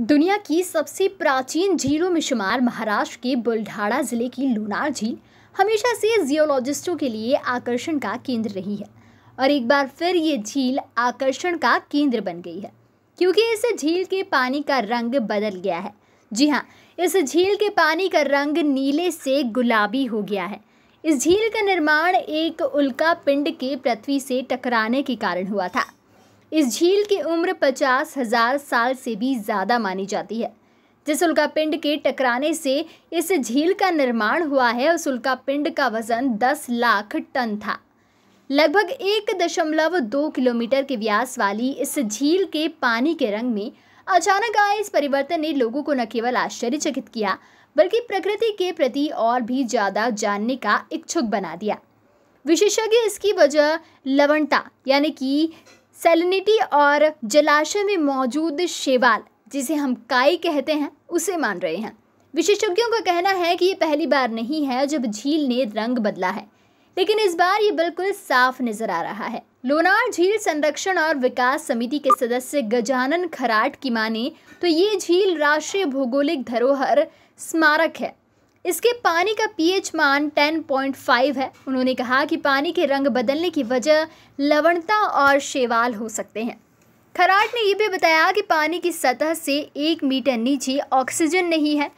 दुनिया की सबसे प्राचीन झीलों में शुमार महाराष्ट्र के बुल्ढाड़ा ज़िले की लोनार झील हमेशा से जियोलॉजिस्टों के लिए आकर्षण का केंद्र रही है और एक बार फिर ये झील आकर्षण का केंद्र बन गई है क्योंकि इस झील के पानी का रंग बदल गया है जी हाँ इस झील के पानी का रंग नीले से गुलाबी हो गया है इस झील का निर्माण एक उल्का पिंड के पृथ्वी से टकराने के कारण हुआ था इस झील की उम्र पचास हजार साल से भी ज़्यादा मानी जाती है जिस उल्का पिंड के टकराने से इस झील का निर्माण हुआ है उस उल्का पिंड का वजन दस लाख टन था लगभग एक दशमलव दो किलोमीटर के व्यास वाली इस झील के पानी के रंग में अचानक आए इस परिवर्तन ने लोगों को न केवल आश्चर्यचकित किया बल्कि प्रकृति के प्रति और भी ज़्यादा जानने का इच्छुक बना दिया विशेषज्ञ इसकी वजह लवणता यानी कि सेलिनिटी और जलाशय में मौजूद शेवाल जिसे हम काई कहते हैं उसे मान रहे हैं विशेषज्ञों का कहना है कि ये पहली बार नहीं है जब झील ने रंग बदला है लेकिन इस बार ये बिल्कुल साफ नजर आ रहा है लोनार झील संरक्षण और विकास समिति के सदस्य गजानन खराट की माने तो ये झील राष्ट्रीय भौगोलिक धरोहर स्मारक है इसके पानी का पीएच मान 10.5 है उन्होंने कहा कि पानी के रंग बदलने की वजह लवणता और शेवाल हो सकते हैं खराट ने यह भी बताया कि पानी की सतह से एक मीटर नीचे ऑक्सीजन नहीं है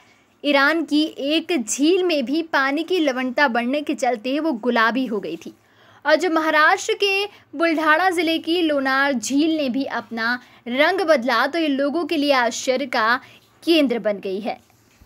ईरान की एक झील में भी पानी की लवणता बढ़ने के चलते वो गुलाबी हो गई थी और जो महाराष्ट्र के बुल्ढाड़ा ज़िले की लोनार झील ने भी अपना रंग बदला तो ये लोगों के लिए आश्चर्य का केंद्र बन गई है